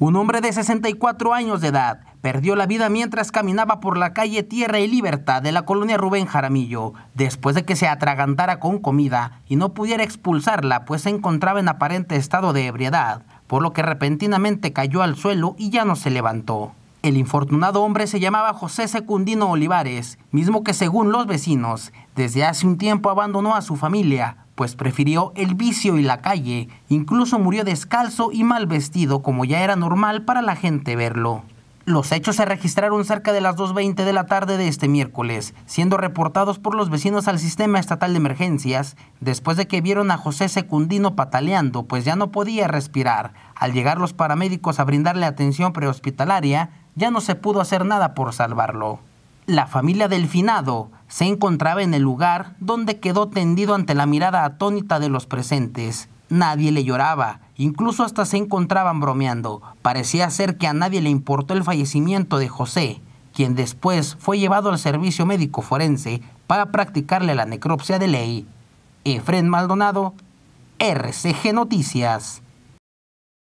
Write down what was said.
Un hombre de 64 años de edad perdió la vida mientras caminaba por la calle Tierra y Libertad de la colonia Rubén Jaramillo, después de que se atragantara con comida y no pudiera expulsarla, pues se encontraba en aparente estado de ebriedad, por lo que repentinamente cayó al suelo y ya no se levantó. El infortunado hombre se llamaba José Secundino Olivares, mismo que según los vecinos, desde hace un tiempo abandonó a su familia pues prefirió el vicio y la calle, incluso murió descalzo y mal vestido como ya era normal para la gente verlo. Los hechos se registraron cerca de las 2.20 de la tarde de este miércoles, siendo reportados por los vecinos al sistema estatal de emergencias, después de que vieron a José Secundino pataleando, pues ya no podía respirar. Al llegar los paramédicos a brindarle atención prehospitalaria, ya no se pudo hacer nada por salvarlo. La familia del finado se encontraba en el lugar donde quedó tendido ante la mirada atónita de los presentes. Nadie le lloraba, incluso hasta se encontraban bromeando. Parecía ser que a nadie le importó el fallecimiento de José, quien después fue llevado al servicio médico forense para practicarle la necropsia de ley. Efren Maldonado, RCG Noticias.